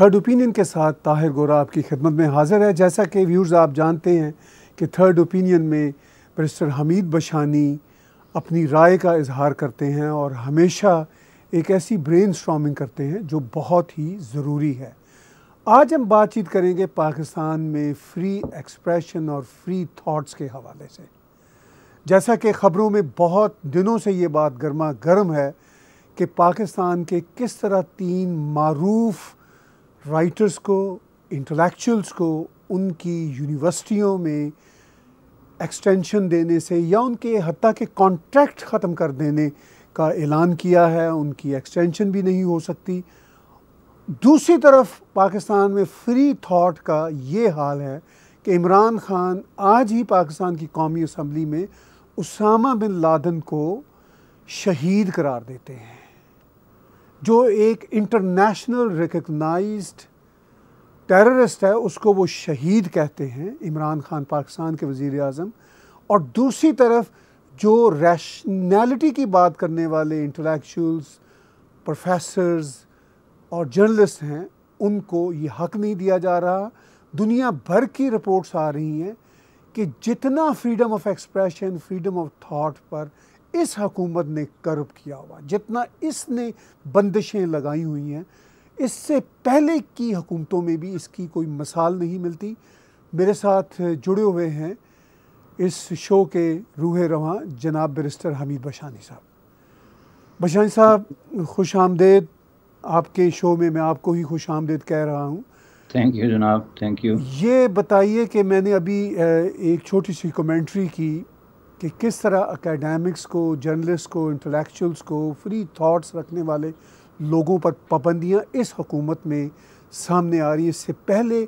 third opinion के साथ ताहिर गोरा आपकी खिदमत में हाजिर है जैसा कि व्यूर्स आप जानते हैं कि थर्ड ओपिनियन में बरिस्टर हमीद बशानी अपनी राय का इजहार करते हैं और हमेशा एक ऐसी ब्रेन करते हैं जो बहुत ही ज़रूरी है आज हम बातचीत करेंगे पाकिस्तान में फ्री एक्सप्रेशन और फ्री थॉट्स के हवाले से जैसा कि ख़बरों में बहुत दिनों से ये बात गर्मा गर्म है कि पाकिस्तान के किस तरह तीन मरूफ़ राइटर्स को इंटेलेक्चुअल्स को उनकी यूनिवर्सिटियों में एक्सटेंशन देने से या उनके हती के कॉन्ट्रैक्ट ख़त्म कर देने का ऐलान किया है उनकी एक्सटेंशन भी नहीं हो सकती दूसरी तरफ पाकिस्तान में फ्री थाट का ये हाल है कि इमरान ख़ान आज ही पाकिस्तान की कौमी असम्बली में उसामा बिन लादन को शहीद करार देते हैं जो एक इंटरनेशनल रिकगनाइज टेररिस्ट है उसको वो शहीद कहते हैं इमरान खान पाकिस्तान के वज़ी अजम और दूसरी तरफ जो रैशनैलिटी की बात करने वाले इंटलेक्चुअल्स प्रोफेसर्स और जर्नलिस्ट हैं उनको ये हक नहीं दिया जा रहा दुनिया भर की रिपोर्ट्स आ रही हैं कि जितना freedom of expression freedom of thought पर इस हकूमत ने कर्व किया हुआ जितना इसने बंदिशें लगाई हुई हैं इससे पहले की हकूमतों में भी इसकी कोई मिसाल नहीं मिलती मेरे साथ जुड़े हुए हैं इस शो के रूह रवा जनाब बरिस्टर हमीद बशानी साहब बशानी साहब खुश आमदेद आपके शो में मैं आपको ही खुश आमदेद कह रहा हूँ थैंक यू जनाब थैंक यू ये बताइए कि मैंने अभी एक छोटी सी कमेंट्री की कि किस तरह अकेडमिक्स को जर्नलिस्ट को इंटेलेक्चुअल्स को फ्री थॉट्स रखने वाले लोगों पर पाबंदियाँ इस हुकूमत में सामने आ रही हैं इससे पहले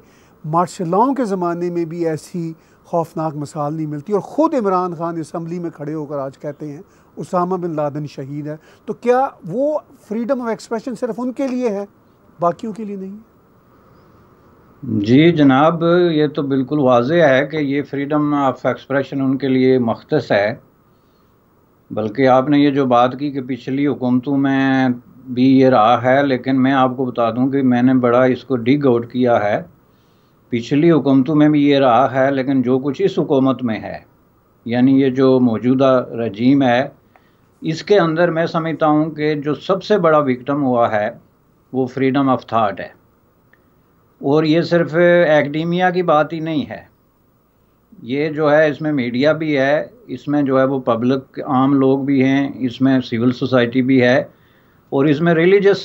मार्शलाओं के ज़माने में भी ऐसी खौफनाक मिसाल नहीं मिलती और ख़ुद इमरान खान इसम्बली में खड़े होकर आज कहते हैं उसामा बिन लादन शहीद है तो क्या वो फ्रीडम ऑफ एक्सप्रेशन सिर्फ उनके लिए है बाकियों के लिए नहीं है जी जनाब ये तो बिल्कुल वाज है कि ये फ्रीडम ऑफ एक्सप्रेशन उनके लिए मख्तस है बल्कि आपने ये जो बात की कि पिछली हुकूमतों में भी ये रहा है लेकिन मैं आपको बता दूं कि मैंने बड़ा इसको डिग आउट किया है पिछली हुकूमतों में भी ये रहा है लेकिन जो कुछ इस हुकूमत में है यानी ये जो मौजूदा रजीम है इसके अंदर मैं समझता हूँ कि जो सबसे बड़ा विक्टम हुआ है वो फ्रीडम ऑफ थाट है और ये सिर्फ एक्डीमिया की बात ही नहीं है ये जो है इसमें मीडिया भी है इसमें जो है वो पब्लिक आम लोग भी हैं इसमें सिविल सोसाइटी भी है और इसमें रिलीजस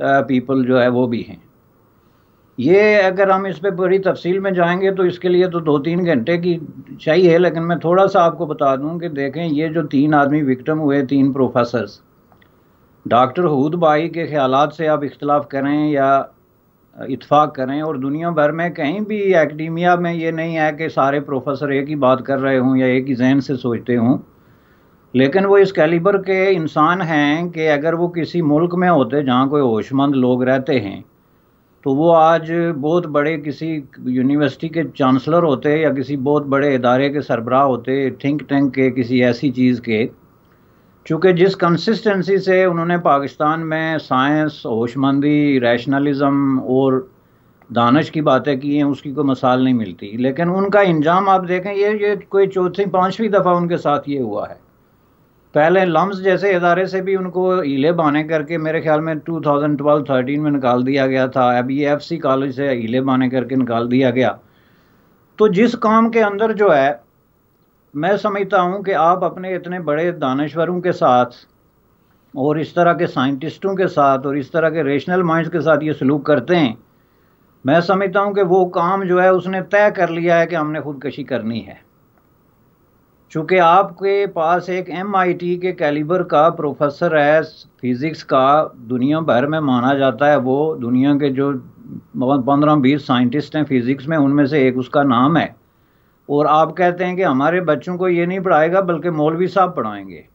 पीपल जो है वो भी हैं ये अगर हम इस पर बड़ी तफसील में जाएंगे तो इसके लिए तो दो तीन घंटे की चाहिए लेकिन मैं थोड़ा सा आपको बता दूं कि देखें ये जो तीन आदमी विक्टम हुए तीन प्रोफेसर डॉक्टर हूद भाई के ख्याल से आप इख्तलाफ करें या इतफाक़ करें और दुनिया भर में कहीं भी एकेडमिया में ये नहीं है कि सारे प्रोफेसर एक ही बात कर रहे हों या एक ही जहन से सोचते हों लेकिन वो इस कैलिबर के इंसान हैं कि अगर वो किसी मुल्क में होते जहाँ कोई होशमंद लोग रहते हैं तो वो आज बहुत बड़े किसी यूनिवर्सिटी के चांसलर होते या किसी बहुत बड़े इदारे के सरबराह होते थिंक टैंक के किसी ऐसी चीज़ के चूँकि जिस कंसिस्टेंसी से उन्होंने पाकिस्तान में साइंस होशमंदी रैशनलिज़म और दानश की बातें की हैं उसकी कोई मसाल नहीं मिलती लेकिन उनका इंजाम आप देखें ये ये कोई चौथी पाँचवीं दफ़ा उनके साथ ये हुआ है पहले लम्स जैसे इदारे से भी उनको ईले बहाने करके मेरे ख्याल में 2012-13 में निकाल दिया गया था अब ये एफ कॉलेज से ईले बहाने करके निकाल दिया गया तो जिस काम के अंदर जो है मैं समझता हूँ कि आप अपने इतने बड़े दानश्वरों के साथ और इस तरह के साइंटिस्टों के साथ और इस तरह के रेशनल माइंड्स के साथ ये सलूक करते हैं मैं समझता हूँ कि वो काम जो है उसने तय कर लिया है कि हमने खुदकशी करनी है चूँकि आपके पास एक एम के कैलिबर का प्रोफेसर है फिज़िक्स का दुनिया भर में माना जाता है वो दुनिया के जो पंद्रह बीस साइंटिस्ट हैं फिज़िक्स में उनमें से एक उसका नाम है और आप कहते हैं कि हमारे बच्चों को ये नहीं पढ़ाएगा बल्कि मौलवी साहब पढ़ाएंगे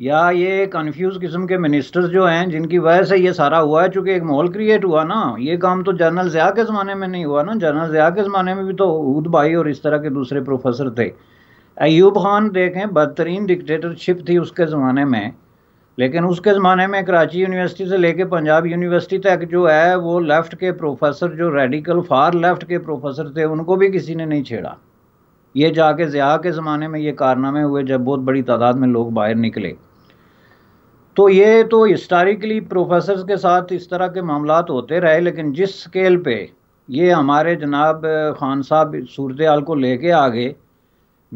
या ये कन्फ्यूज किस्म के मिनिस्टर्स जो हैं जिनकी वजह से ये सारा हुआ है चूँकि एक माहौल क्रिएट हुआ ना ये काम तो जनरल ज़िया के ज़माने में नहीं हुआ ना जनरल ज़िया के ज़माने में भी तो ऊद भाई और इस तरह के दूसरे प्रोफेसर थे अयूब खान देखें बदतरीन डिक्टेटरशिप थी उसके ज़माने में लेकिन उसके ज़माने में कराची यूनिवर्सिटी से लेके पंजाब यूनिवर्सिटी तक जो है वो लेफ़्ट के प्रोफेसर जो रेडिकल फार लेफ़्ट के प्रोफेसर थे उनको भी किसी ने नहीं छेड़ा ये जाके ज़िया के ज़माने में ये कारनामे हुए जब बहुत बड़ी तादाद में लोग बाहर निकले तो ये तो हिस्टारिकली प्रोफेसर के साथ इस तरह के मामला होते रहे लेकिन जिस स्केल पे ये हमारे जनाब खान साहब सूरत हाल को लेके आ गए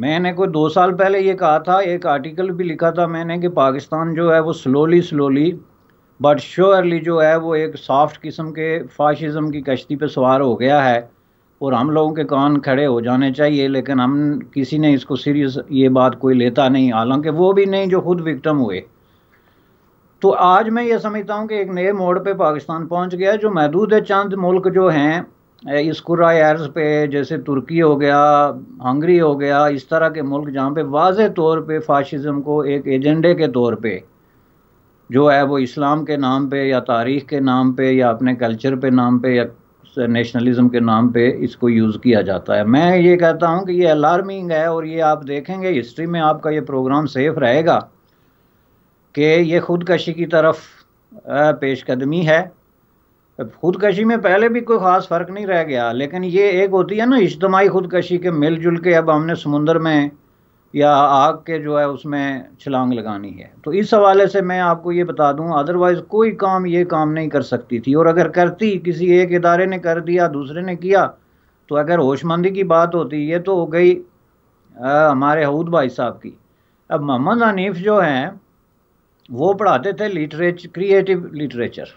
मैंने कोई दो साल पहले ये कहा था एक आर्टिकल भी लिखा था मैंने कि पाकिस्तान जो है वो स्लोली स्लोली बट श्योरली जो है वो एक सॉफ्ट किस्म के फाशिज़म की कश्ती पे सवार हो गया है और हम लोगों के कान खड़े हो जाने चाहिए लेकिन हम किसी ने इसको सीरियस ये बात कोई लेता नहीं हालांकि वो भी नहीं जो खुद विक्टम हुए तो आज मैं ये समझता हूँ कि एक नए मोड़ पे पाकिस्तान पहुँच गया जो महदूद चंद मुल्क जो हैं इसकुरा एयर्स पे जैसे तुर्की हो गया हंगरी हो गया इस तरह के मुल्क जहाँ पे वाज तौर पे फाशिज़म को एक एजेंडे के तौर पे जो है वो इस्लाम के नाम पे या तारीख़ के नाम पे या अपने कल्चर पे नाम पे या नेशनलिज्म के नाम पे इसको यूज़ किया जाता है मैं ये कहता हूँ कि ये अलार्मिंग है और ये आप देखेंगे हिस्ट्री में आपका ये प्रोग्राम सेफ रहेगा कि ये ख़ुदकशी की तरफ पेशकदमी है खुदकशी में पहले भी कोई ख़ास फ़र्क नहीं रह गया लेकिन ये एक होती है ना इज्तमाही खुदकशी के मिलजुल के अब हमने समुंदर में या आग के जो है उसमें छलांग लगानी है तो इस हवाले से मैं आपको ये बता दूं अदरवाइज़ कोई काम ये काम नहीं कर सकती थी और अगर करती किसी एक इदारे ने कर दिया दूसरे ने किया तो अगर होशमंदी की बात होती ये तो हो गई आ, हमारे हऊद भाई साहब की अब मोहम्मद हनीफ जो हैं वो पढ़ाते थे लिटरेचर क्रिएटिव लिटरेचर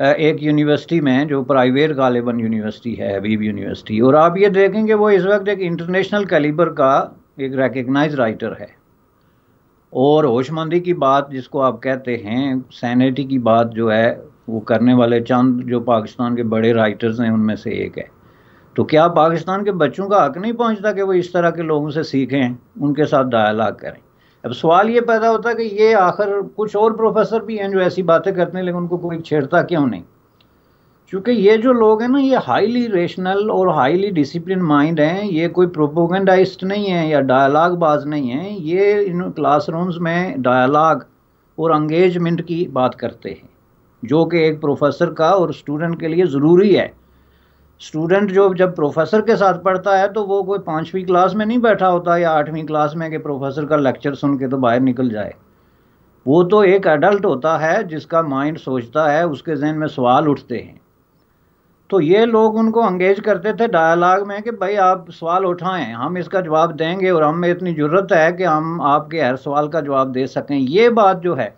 एक यूनिवर्सिटी में जो प्राइवेट गालिबन यूनिवर्सिटी है हबीब यूनिवर्सिटी और आप ये देखेंगे वो इस वक्त एक इंटरनेशनल कैलिबर का एक रेकग्नाइज राइटर है और होशमंदी की बात जिसको आप कहते हैं सैनिटी की बात जो है वो करने वाले चंद जो पाकिस्तान के बड़े राइटर्स हैं उनमें से एक है तो क्या पाकिस्तान के बच्चों का हक नहीं पहुंचता कि वो इस तरह के लोगों से सीखें उनके साथ डायलाग करें अब सवाल ये पैदा होता है कि ये आखिर कुछ और प्रोफेसर भी हैं जो ऐसी बातें करते हैं लेकिन उनको कोई छेड़ता क्यों नहीं क्योंकि ये जो लोग हैं ना ये हाईली रेशनल और हाईली डिसिप्लिन माइंड हैं ये कोई प्रोपोगंडाइज्ड नहीं है या डायलाग बाज नहीं है ये इन क्लासरूम्स में डायलाग और अंगेजमेंट की बात करते हैं जो कि एक प्रोफेसर का और स्टूडेंट के लिए ज़रूरी है स्टूडेंट जो जब प्रोफेसर के साथ पढ़ता है तो वो कोई पाँचवीं क्लास में नहीं बैठा होता या आठवीं क्लास में कि प्रोफेसर का लेक्चर सुन के तो बाहर निकल जाए वो तो एक एडल्ट होता है जिसका माइंड सोचता है उसके जहन में सवाल उठते हैं तो ये लोग उनको अंगेज करते थे डायलाग में कि भाई आप सवाल उठाएं हम इसका जवाब देंगे और हमें इतनी ज़रूरत है कि हम आपके हर सवाल का जवाब दे सकें ये बात जो है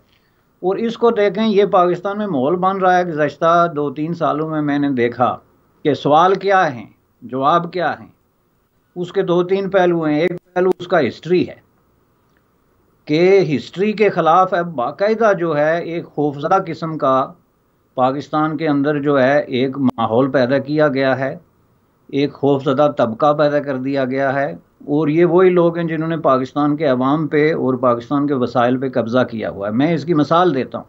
और इसको देखें ये पाकिस्तान में माहौल बन रहा है गुजशत दो तीन सालों में मैंने देखा कि सवाल क्या हैं जवाब क्या हैं उसके दो तीन पहलू हैं एक पहलू उसका हिस्ट्री है कि हिस्ट्री के ख़िलाफ़ अब बाकायदा जो है एक खौफजदा किस्म का पाकिस्तान के अंदर जो है एक माहौल पैदा किया गया है एक खौफजदा तबका पैदा कर दिया गया है और ये वही लोग हैं जिन्होंने पाकिस्तान के अवाम पे और पाकिस्तान के वसाइल पे कब्ज़ा किया हुआ है मैं इसकी मिसाल देता हूँ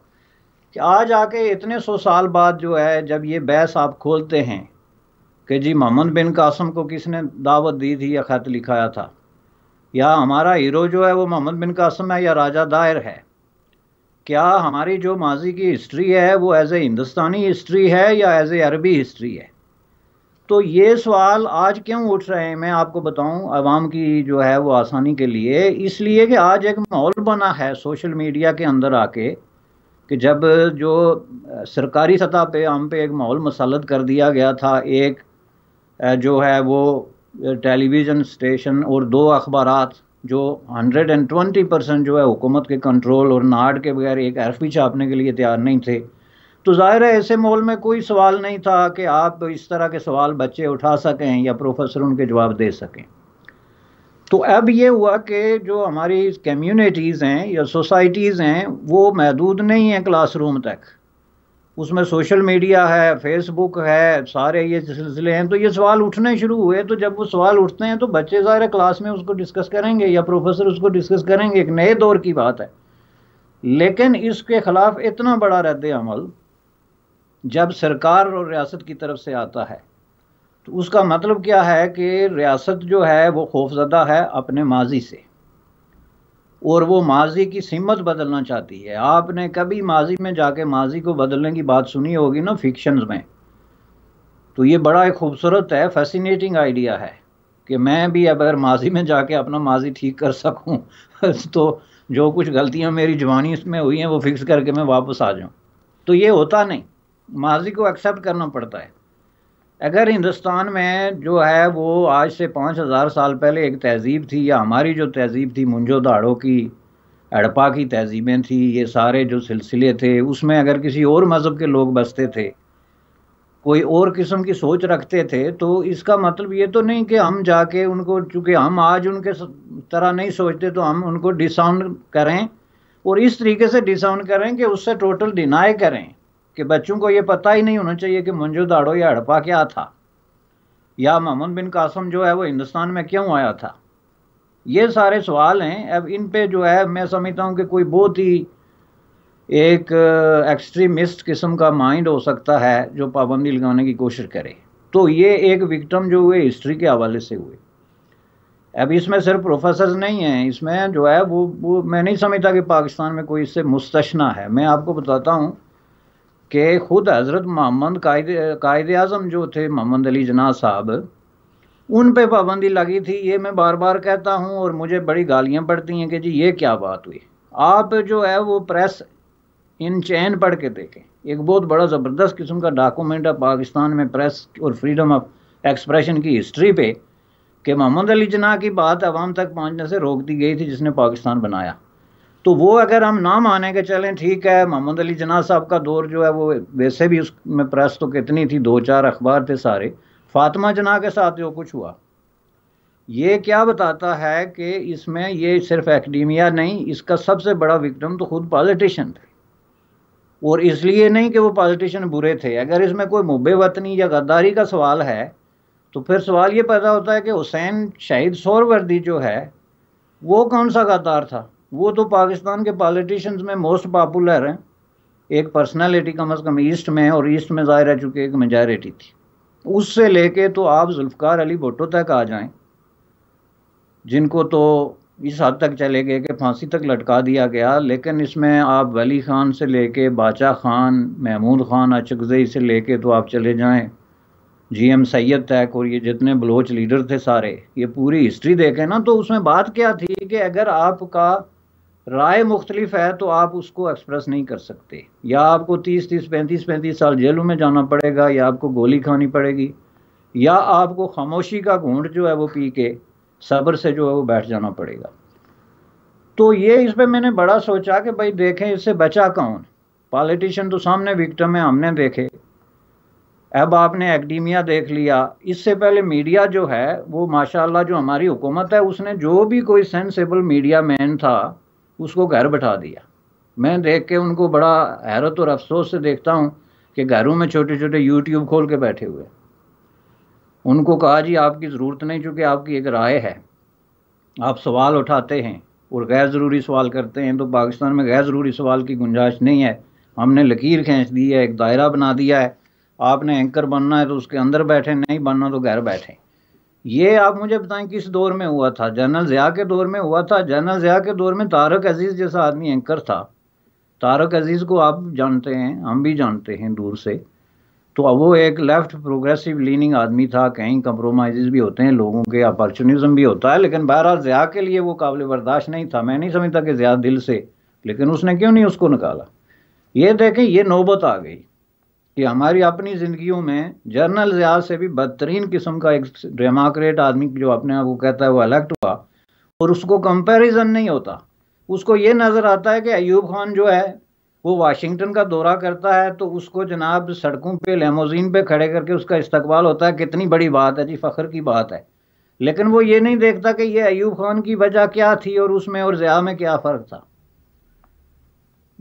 कि आज आके इतने सौ साल बाद जो है जब ये बहस आप खोलते हैं कि जी मोहम्मद बिन कासम को किसने दावत दी थी या ख़त लिखाया था या हमारा हीरो जो है वो मोहम्मद बिन कासम है या राजा दायर है क्या हमारी जो माजी की हिस्ट्री है वो एज ए हिंदुस्तानी हिस्ट्री है या एज ए अरबी हिस्ट्री है तो ये सवाल आज क्यों उठ रहे हैं मैं आपको बताऊं आवाम की जो है वो आसानी के लिए इसलिए कि आज एक माहौल बना है सोशल मीडिया के अंदर आके कि जब जो सरकारी सतह पे हम पे एक माहौल मसलत कर दिया गया था एक जो है वो टेलीविज़न स्टेशन और दो अखबार जो 120 परसेंट जो है हुकूमत के कंट्रोल और नाड के बगैर एक एफ पी छापने के लिए तैयार नहीं थे तो ज़ाहिर है ऐसे माहौल में कोई सवाल नहीं था कि आप इस तरह के सवाल बच्चे उठा सकें या प्रोफेसर उनके जवाब दे सकें तो अब ये हुआ कि जो हमारी कम्युनिटीज़ हैं या सोसाइटीज़ हैं वो महदूद नहीं हैं क्लासरूम तक उसमें सोशल मीडिया है फेसबुक है सारे ये सिलसिले हैं तो ये सवाल उठने शुरू हुए तो जब वो सवाल उठते हैं तो बच्चे सारे क्लास में उसको डिस्कस करेंगे या प्रोफेसर उसको डिस्कस करेंगे एक नए दौर की बात है लेकिन इसके ख़िलाफ़ इतना बड़ा रद्द अमल जब सरकार और रियासत की तरफ से आता है तो उसका मतलब क्या है कि रियासत जो है वो खौफजदा है अपने माजी से और वो माजी की सिमत बदलना चाहती है आपने कभी माजी में जाके माजी को बदलने की बात सुनी होगी ना फिक्शंस में तो ये बड़ा एक खूबसूरत है फैसिनेटिंग आइडिया है कि मैं भी अगर माजी में जाके अपना माजी ठीक कर सकूं तो जो कुछ गलतियां मेरी जवानी में हुई हैं वो फिक्स करके मैं वापस आ जाऊं तो ये होता नहीं माजी को एक्सेप्ट करना पड़ता है अगर हिंदुस्तान में जो है वो आज से पाँच हज़ार साल पहले एक तहजीब थी या हमारी जो तहजीब थी मुंजो दाड़ों की हड़पा की तहजीबें थी ये सारे जो सिलसिले थे उसमें अगर किसी और मज़हब के लोग बसते थे कोई और किस्म की सोच रखते थे तो इसका मतलब ये तो नहीं कि हम जाके उनको चूँकि हम आज उनके तरह नहीं सोचते तो हम उनको डिसाउंड करें और इस तरीके से डिसाउंड करें कि उससे टोटल डिनाई करें कि बच्चों को ये पता ही नहीं होना चाहिए कि मंजू दाड़ो या हड़पा क्या था या मोहम्मद बिन कासम जो है वो हिंदुस्तान में क्यों आया था ये सारे सवाल हैं अब इन पे जो है मैं समझता हूँ कि कोई बहुत ही एक एक्सट्रीमिस्ट किस्म का माइंड हो सकता है जो पाबंदी लगाने की कोशिश करे तो ये एक विक्टम जो हुए हिस्ट्री के हवाले से हुए अब इसमें सिर्फ प्रोफेसर नहीं हैं इसमें जो है वो वो मैं नहीं समझता कि पाकिस्तान में कोई इससे मुस्तना है मैं आपको बताता हूँ कि खुद हज़रत मोहम्मद कायद अज़म जो थे मोहम्मद अली जना साहब उन पे पाबंदी लगी थी ये मैं बार बार कहता हूँ और मुझे बड़ी गालियाँ पड़ती हैं कि जी ये क्या बात हुई आप जो है वो प्रेस इन चैन पढ़ के देखें एक बहुत बड़ा ज़बरदस्त किस्म का डॉक्यूमेंट है पाकिस्तान में प्रेस और फ्रीडम ऑफ एक्सप्रेशन की हिस्ट्री पे कि मोहम्मद अली जना की बात आवाम तक पहुँचने से रोक दी गई थी जिसने पाकिस्तान बनाया तो वो अगर हम ना माने के चलें ठीक है मोहम्मद अली जना साहब का दौर जो है वो वैसे भी उसमें प्रेस तो कितनी थी दो चार अखबार थे सारे फातिमा जना के साथ जो कुछ हुआ ये क्या बताता है कि इसमें ये सिर्फ एक्डीमिया नहीं इसका सबसे बड़ा विक्टम तो खुद पॉलिटिशियन थे और इसलिए नहीं कि वो पॉलिटिशियन बुरे थे अगर इसमें कोई मुबे वतनी या गद्दारी का सवाल है तो फिर सवाल ये पैदा होता है कि हुसैन शहीद सौरवर्दी जो है वो कौन सा गद्दार था वो तो पाकिस्तान के पॉलिटिशियंस में मोस्ट पॉपुलर हैं एक पर्सनालिटी कम अज़ कम ईस्ट में और ईस्ट में ज़ाहिर है चुके एक मेजॉरिटी थी उससे लेके तो आप जुल्फ़ार अली भुट्टो तक आ जाएं जिनको तो इस हद तक चले गए कि फांसी तक लटका दिया गया लेकिन इसमें आप वली ख़ान से लेके बाचा ख़ान महमूद ख़ान अचकजई से लेके तो आप चले जाएं जी एम सैद तक और ये जितने बलोच लीडर थे सारे ये पूरी हिस्ट्री देखें ना तो उसमें बात क्या थी कि अगर आपका राय मुख्तलिफ है तो आप उसको एक्सप्रेस नहीं कर सकते या आपको तीस तीस पैंतीस पैंतीस साल जेलों में जाना पड़ेगा या आपको गोली खानी पड़ेगी या आपको खामोशी का घूंढ जो है वो पी के सब्र से जो है वो बैठ जाना पड़ेगा तो ये इस पर मैंने बड़ा सोचा कि भाई देखें इससे बचा कौन पॉलिटिशियन तो सामने विक्टम है हमने देखे अब आपने एक्डीमिया देख लिया इससे पहले मीडिया जो है वो माशाल्लाह जो हमारी हुकूमत है उसने जो भी कोई सेंसेबल मीडिया मैन था उसको घर बैठा दिया मैं देख के उनको बड़ा हैरत और अफसोस से देखता हूँ कि घरों में छोटे छोटे यूट्यूब खोल के बैठे हुए उनको कहा जी आपकी ज़रूरत नहीं चूँकि आपकी एक राय है आप सवाल उठाते हैं और गैर ज़रूरी सवाल करते हैं तो पाकिस्तान में गैर ज़रूरी सवाल की गुंजाइश नहीं है हमने लकीर खींच दी है एक दायरा बना दिया है आपने एंकर बनना है तो उसके अंदर बैठे नहीं बनना तो घर बैठें ये आप मुझे बताएं किस दौर में हुआ था जनरल ज़िया के दौर में हुआ था जनरल ज़िया के दौर में तारक अजीज़ जैसा आदमी एंकर था तारक अजीज़ को आप जानते हैं हम भी जानते हैं दूर से तो अब वो एक लेफ्ट प्रोग्रेसिव लीनिंग आदमी था कहीं कंप्रोमाइज़ भी होते हैं लोगों के अपॉर्चुनिज्म भी होता है लेकिन बहरहाल ज़िया के लिए वो काबिल बर्दाश्त नहीं था मैं नहीं समझता कि ज़िया दिल से लेकिन उसने क्यों नहीं उसको निकाला ये देखें ये नौबत आ गई कि हमारी अपनी ज़िंदगियों में जर्नल ज़ियाद से भी बदतरीन किस्म का एक डेमोक्रेट आदमी जो अपने आप को कहता है वो अलेक्ट हुआ और उसको कंपैरिजन नहीं होता उसको ये नज़र आता है कि अयूब खान जो है वो वाशिंगटन का दौरा करता है तो उसको जनाब सड़कों पे लेमोजीन पे खड़े करके उसका इस्तकबाल होता है कितनी बड़ी बात है जी फ़ख्र की बात है लेकिन वो ये नहीं देखता कि ये अयूब खान की वजह क्या थी और उसमें और ज़िया में क्या फ़र्क था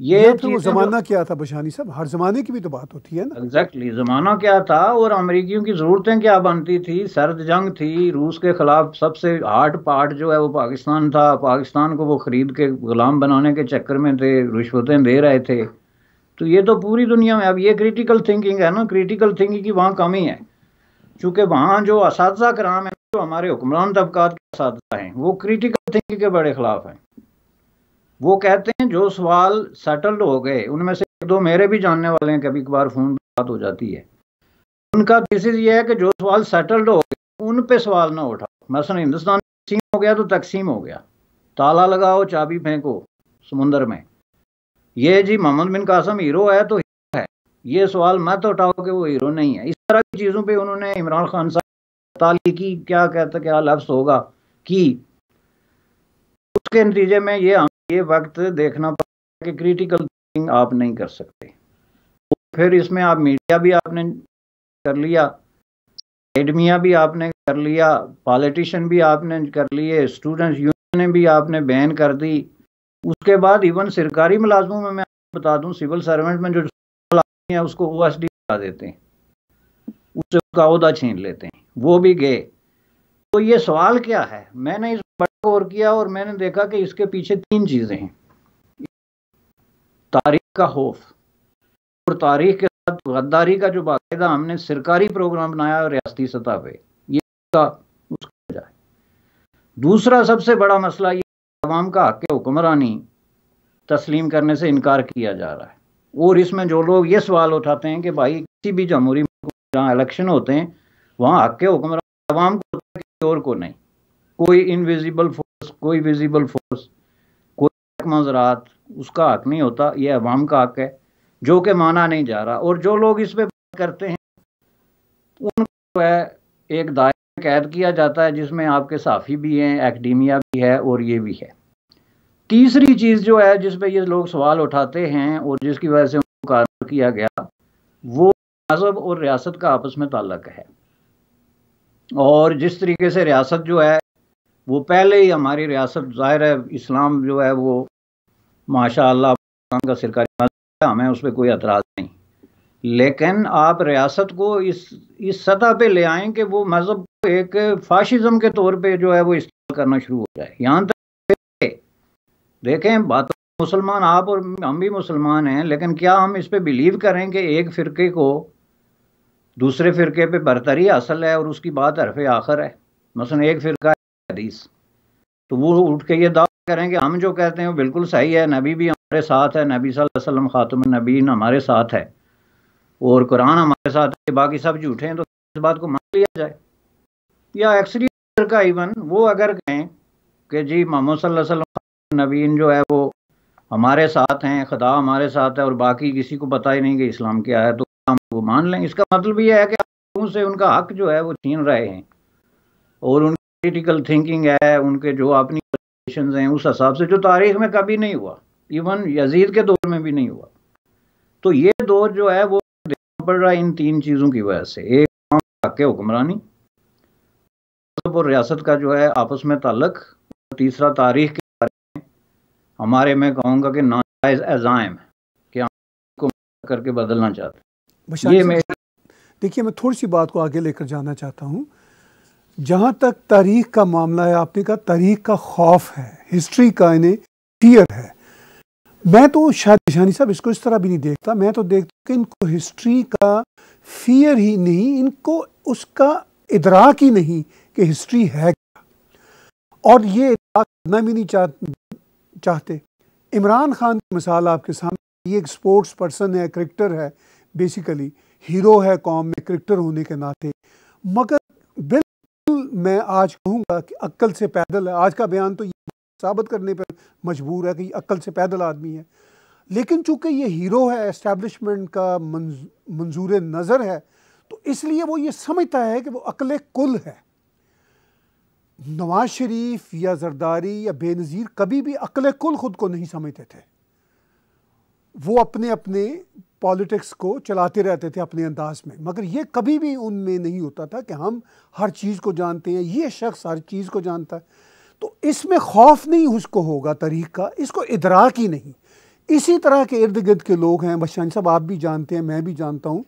ये फिर तो जमाना क्या था बशानी साहब हर जमाने की भी तो बात होती है ना एग्जैक्टली exactly, जमाना क्या था और अमरीकियों की ज़रूरतें क्या बनती थी सर्द जंग थी रूस के खिलाफ सबसे हार्ड पार्ट जो है वो पाकिस्तान था पाकिस्तान को वो ख़रीद के गुलाम बनाने के चक्कर में थे रिश्वतें दे रहे थे तो ये तो पूरी दुनिया में अब ये क्रिटिकल थिंकिंग है ना क्रिटिकल थिंकिंग की वहाँ कमी है चूँकि वहाँ जो इस कराम है जो हमारे हुक्मरान तबकात के इस हैं वो क्रिटिकल थिंकिंग के बड़े खिलाफ हैं वो कहते हैं जो सवाल सेटल्ड हो गए उनमें से दो मेरे भी जानने वाले हैं कभी कभार फ़ोन बात हो जाती है उनका थीसिस ये है कि जो सवाल सेटल्ड हो गए उन पे सवाल ना उठाओ मसलन हिंदुस्तान तकसीम हो गया तो तकसीम हो गया ताला लगाओ चाबी फेंको समुंदर में ये जी मोहम्मद बिन कासम हीरो है तो हीरो है ये सवाल मत उठाओ कि वो हीरो नहीं है इस तरह की चीज़ों पे उन्होंने इमरान खान साहब ताली की क्या कहता क्या लफ्स होगा कि उसके नतीजे में ये हम ये वक्त देखना पड़ता है कि क्रिटिकल थिंकिंग आप नहीं कर सकते तो फिर इसमें आप मीडिया भी आपने कर लिया एडमिया भी आपने कर लिया पॉलिटिशियन भी आपने कर लिए स्टूडेंट्स यूनियन भी आपने बैन कर दी उसके बाद इवन सरकारी मुलाजमों में मैं बता दूं सिविल सर्वेंट में जो आदमी है उसको ओ एस डी बता देते हैं उससे उसका अहदा छीन लेते हैं वो भी गए तो ये सवाल क्या है मैंने इस बड़ा गौर किया और मैंने देखा कि इसके पीछे तीन चीज़ें हैं तारीख का खौफ और तारीख के साथ गद्दारी का जो बाकायदा हमने सरकारी प्रोग्राम बनाया रियासती सतह पर ये उसका वजह दूसरा सबसे बड़ा मसला ये आवाम का हक हुक्मरानी तस्लीम करने से इनकार किया जा रहा है और इसमें जो लोग ये सवाल उठाते हैं कि भाई किसी भी जमहूरी जहाँ इलेक्शन होते हैं वहाँ हक हुक्मरानी आवाम को और को नहीं कोई इनविजिबल फोर्स कोई विजिबल फोर्स कोई मजरात उसका हक नहीं होता यह अवाम का हक है जो कि माना नहीं जा रहा और जो लोग इस पर बात करते हैं उनको है एक दायरे कैद किया जाता है जिसमें आपके साफ़ी भी हैं एकेडमिया भी है और ये भी है तीसरी चीज़ जो है जिस पर ये लोग सवाल उठाते हैं और जिसकी वजह से उनको कार किया गया वो मज़हब और रियासत का आपस में ताल्लक है और जिस तरीके से रियासत जो है वो पहले ही हमारी रियासत ज़ाहिर है इस्लाम जो है वो माशा का सरकारी हमें उस पर कोई एतराज़ नहीं लेकिन आप रियासत को इस इस सतह पे ले आएँ कि वो मज़हब को एक फाशिज़म के तौर पे जो है वो इस्तेमाल करना शुरू हो जाए यहाँ तक देखें बात तो मुसलमान आप और हम भी मुसलमान हैं लेकिन क्या हम इस पर बिलीव करें कि एक फ़िरके को दूसरे फ़िरके पे बरतरी असल है और उसकी बात हरफ आखिर है मसलन एक फ़िरका हदीस तो वो उठ के ये दावा करें कि हम जो कहते हैं वो बिल्कुल सही है नबी भी हमारे साथ है नबी वसल्लम खातम नबीन हमारे साथ है और कुरान हमारे साथ है बाकी सब झूठे हैं तो इस बात को मान लिया जाए या एक्सरीर का इवन वो अगर कहें कि जी मोहम्मद वसल्लम नबीन जो है वो हमारे साथ हैं खुदा हमारे साथ है और बाकी किसी को पता ही नहीं कि इस्लाम क्या है तो हम वो मान लें इसका मतलब यह है कि लोगों से उनका हक जो है वो छीन रहे हैं और उन क्रिटिकल थिंकिंग है उनके जो अपनी हैं उस हिसाब से जो तारीख में कभी नहीं हुआ इवन यजीद के दौर में भी नहीं हुआ तो ये दौर जो है वो देखना पड़ रहा है इन तीन चीज़ों की वजह से एक के हुक्मरानी और रियासत का जो है आपस में ताल्लक तीसरा तारीख के बारे में हमारे में कहूँगा कि नाजायज एजायम कि हम को करके बदलना चाहते ये देखिए मैं थोड़ी सी बात को आगे लेकर जाना चाहता हूँ जहाँ तक तारीख का मामला है आपने कहा तारीख का खौफ है हिस्ट्री का इन्हें फियर है मैं तो शायद निशानी साहब इसको इस तरह भी नहीं देखता मैं तो देखता कि इनको हिस्ट्री का फियर ही नहीं इनको उसका इदराक ही नहीं कि हिस्ट्री है क्या और ये इदराक करना भी नहीं चाह चाहते इमरान खान की मिसाल आपके सामने ये एक स्पोर्ट्स पर्सन है क्रिकेटर है बेसिकली हीरो है कॉम में क्रिकेटर होने के नाते मगर बिल अक्ल मैं आज कहूँगा कि अक्ल से पैदल है आज का बयान तो ये साबित करने पर मजबूर है कि अक्ल से पैदल आदमी है लेकिन चूंकि ये हीरो है एस्टेब्लिशमेंट का मंजूर नज़र है तो इसलिए वो ये समझता है कि वो अक्ल कुल है नवाज शरीफ या जरदारी या बेनज़ीर कभी भी अक्ल कुल ख़ुद को नहीं समझते थे वो अपने अपने पॉलिटिक्स को चलाते रहते थे अपने अंदाज में मगर ये कभी भी उनमें नहीं होता था कि हम हर चीज़ को जानते हैं ये शख्स हर चीज़ को जानता है तो इसमें खौफ नहीं उसको होगा तरीक़ का इसको इदराक ही नहीं इसी तरह के इर्द गिर्द के लोग हैं बशान साहब आप भी जानते हैं मैं भी जानता हूँ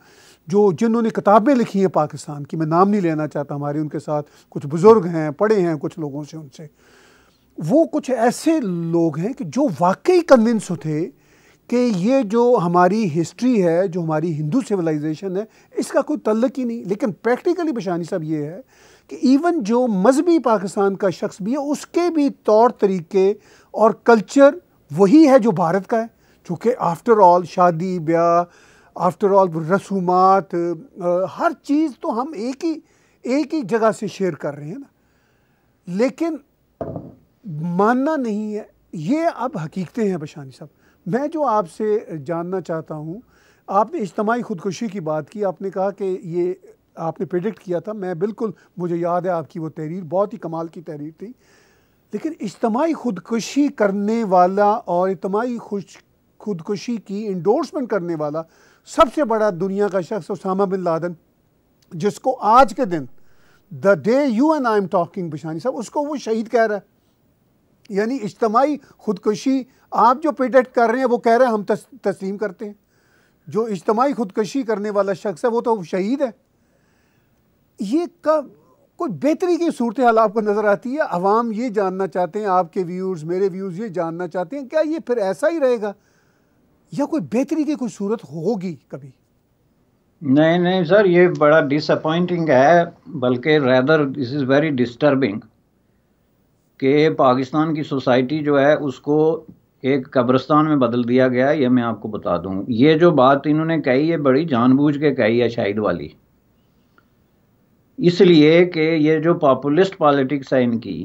जो जिन्होंने किताबें लिखी हैं पाकिस्तान की मैं नाम नहीं लेना चाहता हमारे उनके साथ कुछ बुज़ुर्ग हैं पढ़े हैं कुछ लोगों से उनसे वो कुछ ऐसे लोग हैं कि जो वाकई कन्विंस थे कि ये जो हमारी हिस्ट्री है जो हमारी हिंदू सिविलाइजेशन है इसका कोई तल्लक ही नहीं लेकिन प्रैक्टिकली बशानी साहब ये है कि इवन जो मजहबी पाकिस्तान का शख्स भी है उसके भी तौर तरीके और कल्चर वही है जो भारत का है चूँकि आफ्टर ऑल शादी ब्याह आफ्टर ऑल रसूमात हर चीज़ तो हम एक ही एक ही जगह से शेयर कर रहे हैं ना लेकिन मानना नहीं है ये अब हकीकतें हैं बशानी साहब मैं जो आपसे जानना चाहता हूँ आपने इज्तमाही खुदकुशी की बात की आपने कहा कि ये आपने प्रिडिक्ट किया था मैं बिल्कुल मुझे याद है आपकी वो तहरीर बहुत ही कमाल की तहरीर थी लेकिन इज्तमाही खुदकुशी करने वाला और इज्तमाही खुश खुदकुशी की इंडोर्समेंट करने वाला सबसे बड़ा दुनिया का शख्स उसामा बिन लादन जिसको आज के दिन the day you and I am talking Bashani साहब उसको वो शहीद कह रहा है यानी इज्तमाही खुदकुशी आप जो पेटेंट कर रहे हैं वो कह रहे हैं हम तस, तस्लीम करते हैं जो इज्तमाही खुदकुशी करने वाला शख्स है वो तो शहीद है ये कब कोई बेहतरी की सूरत हाल आपको नज़र आती है आवाम ये जानना चाहते हैं आपके व्यूज़ मेरे व्यूज़ ये जानना चाहते हैं क्या ये फिर ऐसा ही रहेगा या कोई बेहतरी की कोई सूरत होगी कभी नहीं नहीं सर ये बड़ा डिसअपॉइंटिंग है बल्कि rather this is very disturbing कि पाकिस्तान की सोसाइटी जो है उसको एक कब्रस्तान में बदल दिया गया है ये मैं आपको बता दूं ये जो बात इन्होंने कही है बड़ी जानबूझ के कही है शाहिद वाली इसलिए कि ये जो पॉपुलिस्ट पॉलिटिक्स है इनकी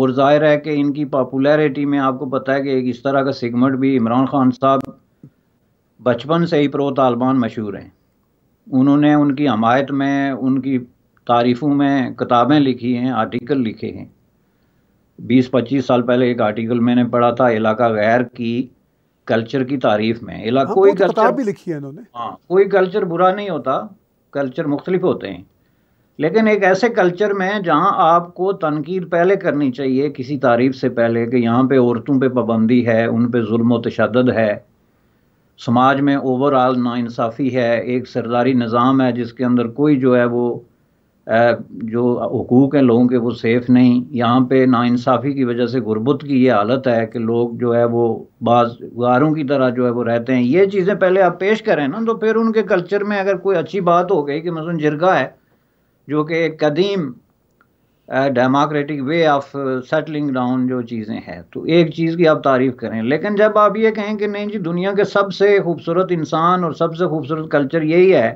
और जाहिर है कि इनकी पॉपुलैरिटी में आपको पता है कि एक इस तरह का सिगमेंट भी इमरान खान साहब बचपन से ही प्रो तालिबान मशहूर हैं उन्होंने उनकी हमायत में उनकी तारीफ़ों में किताबें लिखी हैं आर्टिकल लिखे हैं 20-25 साल पहले एक आर्टिकल मैंने पढ़ा था इलाका गैर की कल्चर की तारीफ में इलाका हाँ, कोई कल्चर भी लिखी है इन्होंने हाँ कोई कल्चर बुरा नहीं होता कल्चर मुख्तलिफ होते हैं लेकिन एक ऐसे कल्चर में जहाँ आपको तनकीद पहले करनी चाहिए किसी तारीफ से पहले कि यहाँ पे औरतों पे पाबंदी है उन पे जुल्म तशद है समाज में ओवरऑल नाानसाफ़ी है एक सरदारी निज़ाम है जिसके अंदर कोई जो है वो जो हकूक हैं लोगों के वो सेफ़ नहीं यहाँ पे नाानसाफ़ी की वजह से गुरबत की ये हालत है कि लोग जो है वो बाज़ारों की तरह जो है वो रहते हैं ये चीज़ें पहले आप पेश करें ना तो फिर उनके कल्चर में अगर कोई अच्छी बात हो गई कि मसलन जिरगा है जो कि एक कदीम democratic way of settling down जो चीज़ें हैं तो एक चीज़ की आप तारीफ़ करें लेकिन जब आप ये कहें कि नहीं जी दुनिया के सबसे खूबसूरत इंसान और सबसे खूबसूरत कल्चर यही है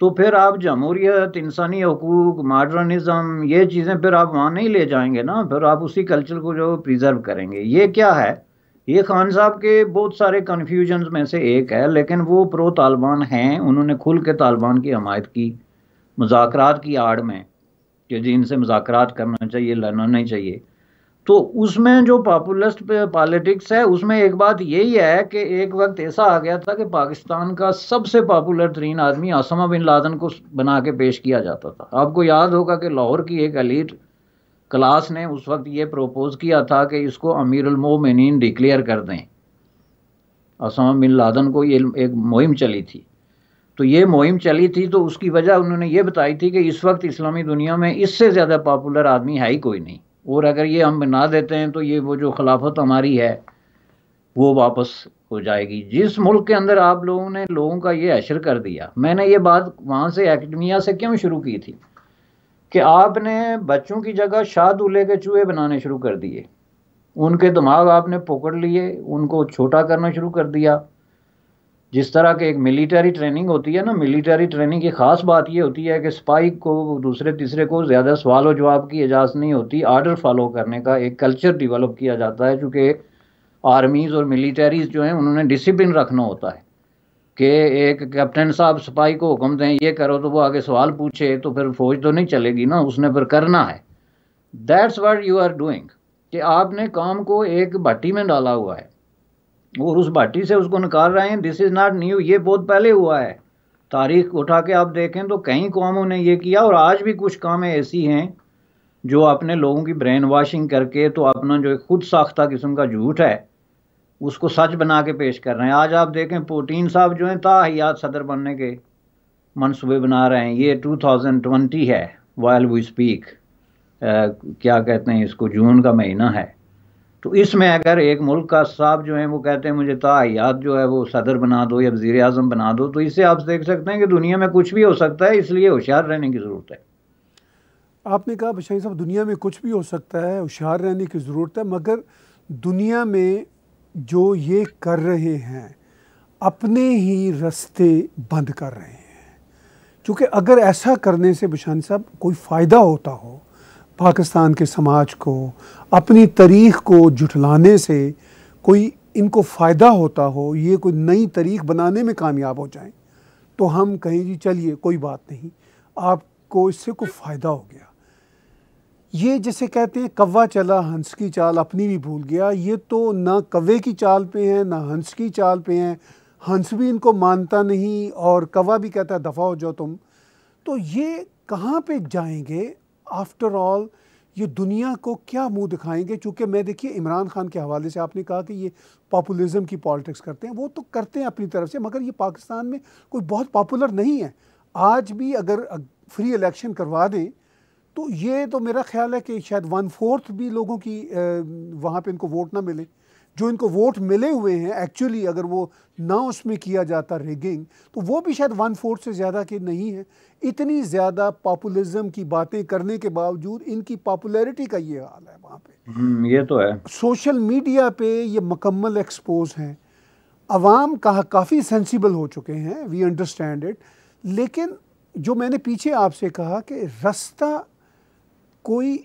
तो फिर आप जमहूरियत इंसानी हकूक मॉडर्निज़म ये चीज़ें फिर आप वहाँ नहीं ले जाएंगे ना फिर आप उसी कल्चर को जो प्रिजर्व करेंगे ये क्या है ये खान साहब के बहुत सारे कन्फ्यूजन में से एक है लेकिन वो प्रो तालिबान हैं उन्होंने खुल के तालिबान की हमायत की मुजाकर की आड़ में कि जी इनसे मुजाकर करना चाहिए लड़ना नहीं चाहिए तो उसमें जो पॉपुलिस्ट पॉलिटिक्स है उसमें एक बात यही है कि एक वक्त ऐसा आ गया था कि पाकिस्तान का सबसे पॉपुलर तरीन आदमी आसमा बिन लादन को बना के पेश किया जाता था आपको याद होगा कि लाहौर की एक अलीट क्लास ने उस वक्त ये प्रपोज किया था कि इसको अमीर उलमोमिन डिक्लेयर कर दें आसमा बिन लादन को ये एक मुहिम चली थी तो ये मुहिम चली थी तो उसकी वजह उन्होंने ये बताई थी कि इस वक्त इस्लामी दुनिया में इससे ज़्यादा पॉपुलर आदमी है ही कोई नहीं और अगर ये हम बना देते हैं तो ये वो जो खिलाफत हमारी है वो वापस हो जाएगी जिस मुल्क के अंदर आप लोगों ने लोगों का ये अशर कर दिया मैंने ये बात वहाँ से एकेडमिया से क्यों शुरू की थी कि आपने बच्चों की जगह शाद दूल्हे के चूहे बनाने शुरू कर दिए उनके दिमाग आपने पकड़ लिए उनको छोटा करना शुरू कर दिया जिस तरह के एक मिलिट्री ट्रेनिंग होती है ना मिलिट्री ट्रेनिंग की खास बात ये होती है कि स्पाई को दूसरे तीसरे को ज़्यादा सवाल और जवाब की इजाज़त नहीं होती आर्डर फॉलो करने का एक कल्चर डिवेलप किया जाता है चूँकि आर्मीज़ और मिलिटरीज जो हैं उन्होंने डिसिप्लिन रखना होता है कि एक कैप्टन साहब सिपाही को हुक्म दें ये करो तो वो आगे सवाल पूछे तो फिर फौज तो नहीं चलेगी ना उसने फिर करना है that's what you are doing कि आपने काम को एक भट्टी में डाला हुआ है और उस भाटी से उसको निकाल रहे हैं दिस इज़ नॉट न्यू ये बहुत पहले हुआ है तारीख उठा के आप देखें तो कई कौमों ने ये किया और आज भी कुछ कामें ऐसी हैं जो अपने लोगों की ब्रेन वॉशिंग करके तो अपना जो खुद साख्ता किस्म का झूठ है उसको सच बना के पेश कर रहे हैं आज आप देखें पोटीन साहब जो हैं ताहियात सदर बनने के मनसूबे बना रहे हैं ये 2020 है वाइल वी स्पीक क्या कहते हैं इसको जून का महीना है तो इसमें अगर एक मुल्क का साहब जो है वो कहते हैं मुझे तायात तो जो है वो सदर बना दो या वज़ी अजम बना दो तो इससे आप देख सकते हैं कि दुनिया में कुछ भी हो सकता है इसलिए होशियार रहने की ज़रूरत है आपने कहा बशाही साहब दुनिया में कुछ भी हो सकता है होशियार रहने की ज़रूरत है मगर दुनिया में जो ये कर रहे हैं अपने ही रास्ते बंद कर रहे हैं क्योंकि अगर ऐसा करने से बिशान साहब कोई फ़ायदा होता हो पाकिस्तान के समाज को अपनी तारीख को जुटलाने से कोई इनको फ़ायदा होता हो ये कोई नई तारीख बनाने में कामयाब हो जाए तो हम कहें जी चलिए कोई बात नहीं आपको इससे कोई फ़ायदा हो गया ये जैसे कहते हैं कव्वा चला हंस की चाल अपनी भी भूल गया ये तो ना कवे की चाल पे हैं ना हंस की चाल पे हैं हंस भी इनको मानता नहीं और कव्वा भी कहता है दफ़ा हो जाओ तुम तो ये कहाँ पे जाएंगे आफ्टर ऑल ये दुनिया को क्या मुंह दिखाएंगे चूँकि मैं देखिए इमरान खान के हवाले से आपने कहा कि ये पॉपुलिज्म की पॉलिटिक्स करते हैं वो तो करते हैं अपनी तरफ से मगर ये पाकिस्तान में कोई बहुत पॉपुलर नहीं है आज भी अगर फ्री इलेक्शन करवा दें तो ये तो मेरा ख्याल है कि शायद वन फोर्थ भी लोगों की वहाँ पे इनको वोट ना मिले जो इनको वोट मिले हुए हैं एक्चुअली अगर वो ना उसमें किया जाता रिगिंग तो वो भी शायद वन फोर्थ से ज़्यादा के नहीं है इतनी ज़्यादा पॉपुलिज्म की बातें करने के बावजूद इनकी पॉपुलैरिटी का ये हाल है वहाँ पे हम्म, ये तो है सोशल मीडिया पे ये मकम्मल एक्सपोज हैं आवाम का काफ़ी सेंसिबल हो चुके हैं वी अंडरस्टैंड इट लेकिन जो मैंने पीछे आपसे कहा कि रास्ता कोई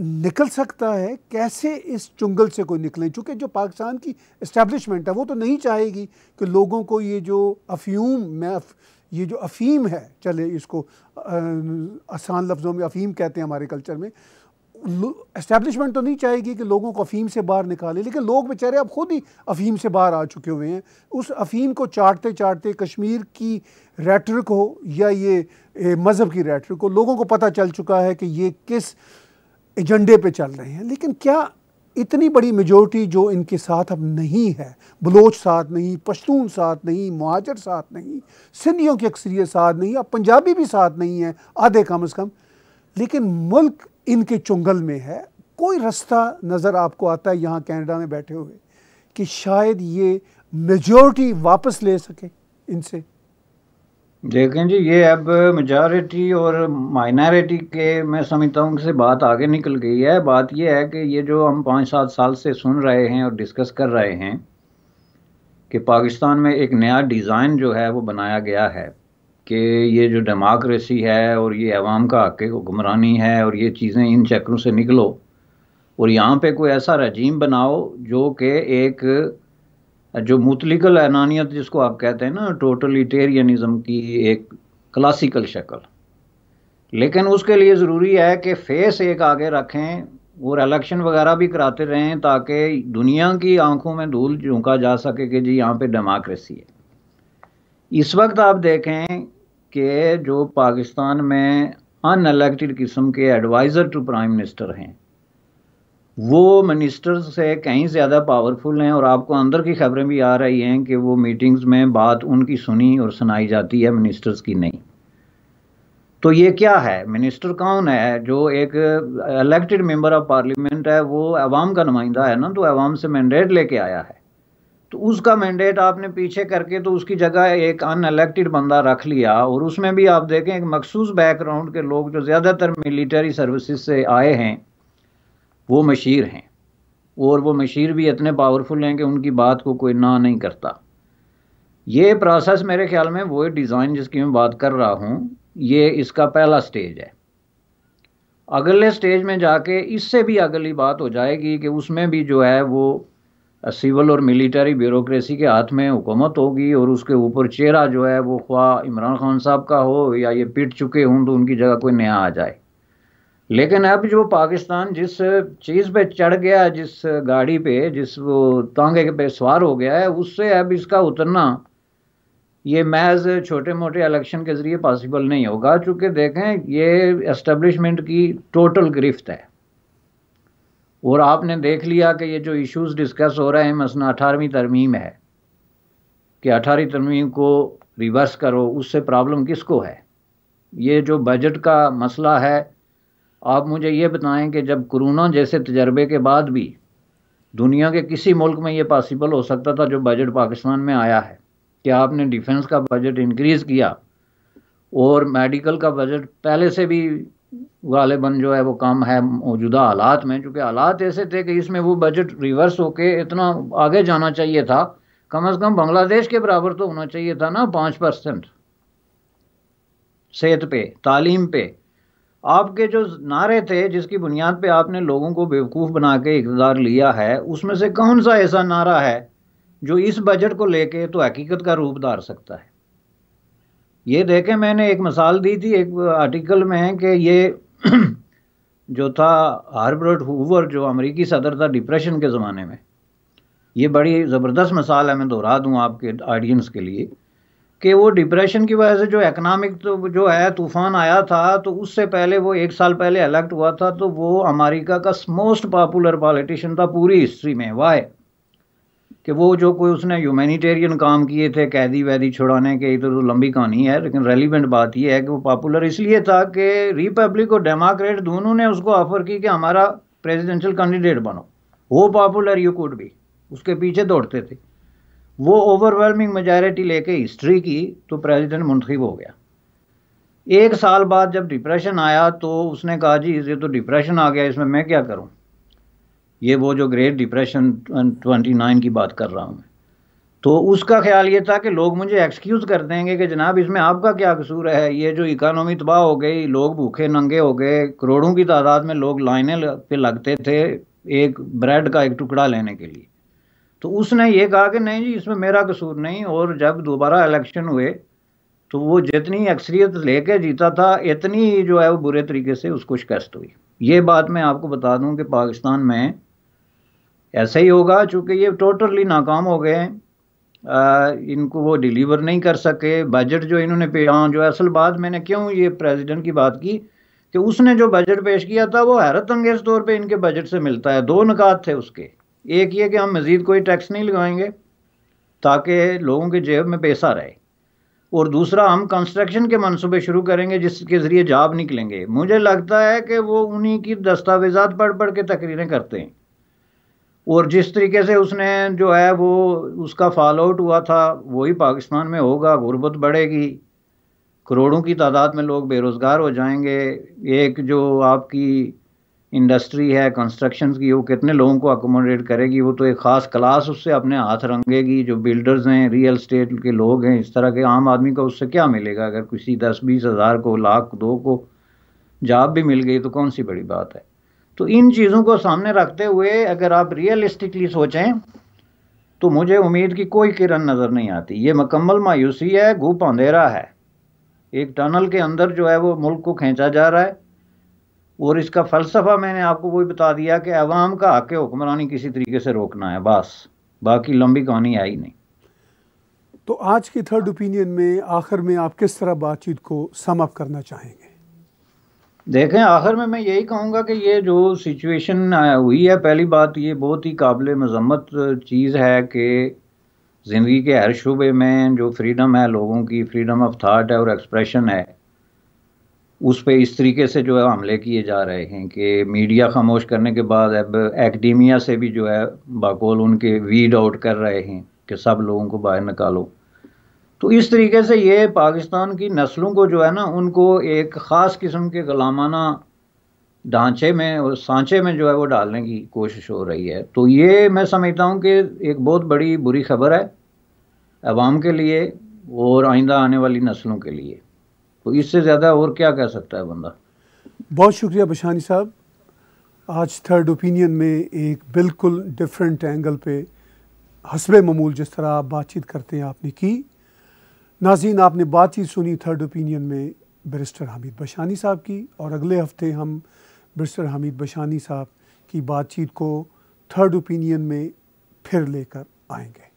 निकल सकता है कैसे इस चुंगल से कोई निकले चूँकि जो पाकिस्तान की इस्टेब्लिशमेंट है वो तो नहीं चाहेगी कि लोगों को ये जो अफ्यूम मैं अफ, ये जो अफीम है चले इसको आसान लफ्ज़ों में अफीम कहते हैं हमारे कल्चर में इस्टेब्लिशमेंट तो नहीं चाहेगी कि लोगों को अफीम से बाहर निकाले लेकिन लोग बेचारे अब खुद ही अफीम से बाहर आ चुके हुए हैं उस अफीम को चाटते चाटते कश्मीर की रेटरिक हो या ये मज़हब की रेटरिक हो लोगों को पता चल चुका है कि ये किस एजेंडे पे चल रहे हैं लेकिन क्या इतनी बड़ी मेजोरिटी जो इनके साथ अब नहीं है बलोच साथ नहीं पश्तून साथ नहीं महाजर साथ नहीं सिंधियों की अक्सरियत साथ नहीं अब पंजाबी भी साथ नहीं है आधे कम अज़ कम लेकिन मुल्क इनके चुंगल में है कोई रास्ता नज़र आपको आता है यहाँ कैनेडा में बैठे हुए कि शायद ये मेजोरिटी वापस ले सके इनसे देखें जी ये अब मेजॉरिटी और माइनॉरिटी के मैं समझता हूँ से बात आगे निकल गई है बात ये है कि ये जो हम पाँच सात साल से सुन रहे हैं और डिस्कस कर रहे हैं कि पाकिस्तान में एक नया डिज़ाइन जो है वो बनाया गया है कि ये जो डेमोक्रेसी है और ये अवाम का हक हुक्मरानी है और ये चीज़ें इन चक्रों से निकलो और यहाँ पे कोई ऐसा रजीम बनाओ जो कि एक जो मुतलिकल एनानियत जिसको आप कहते हैं ना टोटलिटेरियनिज्म की एक क्लासिकल शक्ल लेकिन उसके लिए ज़रूरी है कि फेस एक आगे रखें और इलेक्शन वगैरह भी कराते रहें ताकि दुनिया की आंखों में धूल झोंका जा सके कि जी यहाँ पे डेमोक्रेसी है इस वक्त आप देखें कि जो पाकिस्तान में अनएलेक्टेड किस्म के एडवाइज़र टू प्राइम मिनिस्टर हैं वो मिनिस्टर से कहीं ज़्यादा पावरफुल हैं और आपको अंदर की खबरें भी आ रही हैं कि वो मीटिंग्स में बात उनकी सुनी और सुनाई जाती है मिनिस्टर्स की नहीं तो ये क्या है मिनिस्टर कौन है जो एक इलेक्टेड मेंबर ऑफ पार्लियामेंट है वो अवाम का नुमाइंदा है ना तो अवाम से मैंडेट लेके आया है तो उसका मैंडेट आपने पीछे करके तो उसकी जगह एक अनइलेक्टेड बंदा रख लिया और उसमें भी आप देखें एक मखसूस बैकग्राउंड के लोग जो ज़्यादातर मिलिटरी सर्विसेज से आए हैं वो मशीर हैं और वो मशीर भी इतने पावरफुल हैं कि उनकी बात को कोई ना नहीं करता ये प्रोसेस मेरे ख्याल में वो डिज़ाइन जिसकी मैं बात कर रहा हूँ ये इसका पहला स्टेज है अगले स्टेज में जाके इससे भी अगली बात हो जाएगी कि उसमें भी जो है वो सिविल और मिलिट्री ब्यूरोक्रेसी के हाथ में हुकूमत होगी और उसके ऊपर चेहरा जो है वो ख्वा इमरान खान साहब का हो या ये पिट चुके हों तो उनकी जगह कोई नया आ जाए लेकिन अब जो पाकिस्तान जिस चीज़ पे चढ़ गया जिस गाड़ी पे जिस वो तांगे पे सवार हो गया है उससे अब इसका उतरना ये मैज़ छोटे मोटे इलेक्शन के ज़रिए पॉसिबल नहीं होगा चूँकि देखें ये एस्टेब्लिशमेंट की टोटल गिरफ्त है और आपने देख लिया कि ये जो इश्यूज डिस्कस हो रहे हैं मसला अठारहवीं तरमीम है कि अठारहवीं तरमीम को रिवर्स करो उससे प्रॉब्लम किसको है ये जो बजट का मसला है आप मुझे ये बताएं कि जब कोरोना जैसे तजर्बे के बाद भी दुनिया के किसी मुल्क में ये पॉसिबल हो सकता था जो बजट पाकिस्तान में आया है कि आपने डिफेंस का बजट इंक्रीज़ किया और मेडिकल का बजट पहले से भी गालिबा जो है वो कम है मौजूदा हालात में चूँकि हालात ऐसे थे कि इसमें वो बजट रिवर्स होके इतना आगे जाना चाहिए था कम अज़ कम बांग्लादेश के बराबर तो होना चाहिए था ना पाँच परसेंट सेहत पे तालीम पे आपके जो नारे थे जिसकी बुनियाद पे आपने लोगों को बेवकूफ़ बना के इक़दार लिया है उसमें से कौन सा ऐसा नारा है जो इस बजट को लेके तो हकीकत का रूप धार सकता है ये देखें मैंने एक मिसाल दी थी एक आर्टिकल में कि ये जो था हार्बर्ट हूवर जो अमेरिकी सदर था डिप्रेशन के ज़माने में ये बड़ी ज़बरदस्त मिसाल है मैं दोहरा दूँ आपके ऑडियंस के लिए कि वो डिप्रेशन की वजह से जो इकनॉमिक तो जो है तूफान आया था तो उससे पहले वो एक साल पहले इलेक्ट हुआ था तो वो अमेरिका का मोस्ट पॉपुलर पॉलिटिशियन था पूरी हिस्ट्री में वाह कि वो जो कोई उसने ह्यूमैनिटेरियन काम किए थे कैदी वैदी छुड़ाने के इधर तो, तो लंबी कहानी है लेकिन रेलिवेंट बात यह है कि वो पॉपुलर इसलिए था कि रिपब्लिक और डेमोक्रेट दोनों ने उसको ऑफर की कि हमारा प्रेजिडेंशियल कैंडिडेट बनो वो पॉपुलर यू कुड भी उसके पीछे दौड़ते थे वो ओवरवेलमिंग मेजॉरिटी लेके हिस्ट्री की तो प्रेसिडेंट मुंतखब हो गया एक साल बाद जब डिप्रेशन आया तो उसने कहा जी ये तो डिप्रेशन आ गया इसमें मैं क्या करूं ये वो जो ग्रेट डिप्रेशन ट्वेंटी नाइन की बात कर रहा हूं मैं तो उसका ख्याल ये था कि लोग मुझे एक्सक्यूज़ कर देंगे कि जनाब इसमें आपका क्या कसूर है ये जो इकानमी तबाह हो गई लोग भूखे नंगे हो गए करोड़ों की तादाद में लोग लाइने पे लगते थे एक ब्रेड का एक टुकड़ा लेने के लिए तो उसने ये कहा कि नहीं जी इसमें मेरा कसूर नहीं और जब दोबारा इलेक्शन हुए तो वो जितनी अक्सरियत लेके जीता था इतनी जो है वो बुरे तरीके से उसको शिकस्त हुई ये बात मैं आपको बता दूं कि पाकिस्तान में ऐसा ही होगा चूँकि ये टोटली नाकाम हो गए इनको वो डिलीवर नहीं कर सके बजट जो इन्होंने यहाँ जो असल बात मैंने क्यों ये प्रेसिडेंट की बात की कि उसने जो बजट पेश किया था वो हैरत अंगेज तौर पे इनके बजट से मिलता है दो नकात थे उसके एक ये कि हम मज़ीद कोई टैक्स नहीं लगाएंगे ताकि लोगों के जेब में पैसा रहे और दूसरा हम कंस्ट्रक्शन के मनसूबे शुरू करेंगे जिसके ज़रिए जाब निकलेंगे मुझे लगता है कि वो उन्हीं की दस्तावेज़ा पढ़ पढ़ के तकरीरें करते हैं और जिस तरीके से उसने जो है वो उसका फॉल आउट हुआ था वही पाकिस्तान में होगा गुर्बत बढ़ेगी करोड़ों की तादाद में लोग बेरोज़गार हो जाएंगे एक जो आपकी इंडस्ट्री है कंस्ट्रक्शन की वो कितने लोगों को अकोमोडेट करेगी वो तो एक ख़ास क्लास उससे अपने हाथ रंगेगी जो बिल्डर्स हैं रियल स्टेट के लोग हैं इस तरह के आम आदमी का उससे क्या मिलेगा अगर किसी दस बीस हज़ार को लाख दो को जॉब भी मिल गई तो कौन सी बड़ी बात है तो इन चीज़ों को सामने रखते हुए अगर आप रियलिस्टिकली सोचें तो मुझे उम्मीद की कोई किरण नज़र नहीं आती ये मकम्मल मायूसी है घूप अंधेरा है एक टनल के अंदर जो है वो मुल्क को खींचा जा रहा है और इसका फ़लसफ़ा मैंने आपको वही बता दिया कि अवाम का हक हुक्मरानी किसी तरीके से रोकना है बस बाकी लंबी कहानी आई नहीं तो आज की थर्ड ओपिनियन में आखिर में आप किस तरह बातचीत को समअप करना चाहेंगे देखें आखिर में मैं यही कहूँगा कि ये जो सिचुएशन हुई है पहली बात ये बहुत ही काबिल मजम्मत चीज़ है कि ज़िंदगी के हर शुबे में जो फ्रीडम है लोगों की फ्रीडम ऑफ थाट है और एक्सप्रेशन है उस पर इस तरीके से जो है हमले किए जा रहे हैं कि मीडिया खामोश करने के बाद अब एकेडमिया से भी जो है बाकोल उनके वीड आउट कर रहे हैं कि सब लोगों को बाहर निकालो तो इस तरीके से ये पाकिस्तान की नस्लों को जो है ना उनको एक ख़ास किस्म के गलामाना ढांचे में और सांचे में जो है वो डालने की कोशिश हो रही है तो ये मैं समझता हूँ कि एक बहुत बड़ी बुरी खबर है आवाम के लिए और आइंदा आने वाली नस्लों के लिए तो इससे ज़्यादा और क्या कह सकता है बंदा बहुत शुक्रिया बशानी साहब आज थर्ड ओपिनियन में एक बिल्कुल डिफरेंट एंगल पे हसब ममूल जिस तरह आप बातचीत करते हैं आपने की नाजीन आपने बातचीत सुनी थर्ड ओपिनियन में बरिस्टर हामिद बशानी साहब की और अगले हफ्ते हम बरिस्टर हामिद बशानी साहब की बातचीत को थर्ड ओपिनियन में फिर लेकर आएंगे